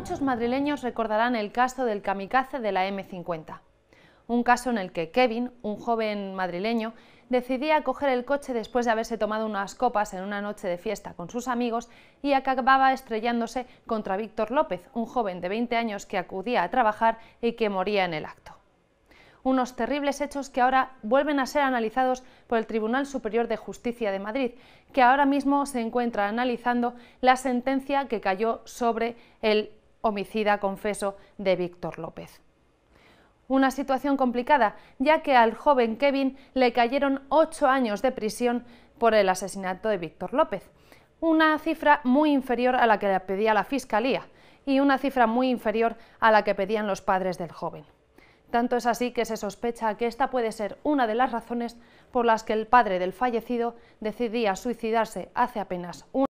muchos madrileños recordarán el caso del kamikaze de la M50. Un caso en el que Kevin, un joven madrileño, decidía coger el coche después de haberse tomado unas copas en una noche de fiesta con sus amigos y acababa estrellándose contra Víctor López, un joven de 20 años que acudía a trabajar y que moría en el acto. Unos terribles hechos que ahora vuelven a ser analizados por el Tribunal Superior de Justicia de Madrid, que ahora mismo se encuentra analizando la sentencia que cayó sobre el homicida confeso de Víctor López. Una situación complicada, ya que al joven Kevin le cayeron ocho años de prisión por el asesinato de Víctor López, una cifra muy inferior a la que pedía la Fiscalía y una cifra muy inferior a la que pedían los padres del joven. Tanto es así que se sospecha que esta puede ser una de las razones por las que el padre del fallecido decidía suicidarse hace apenas un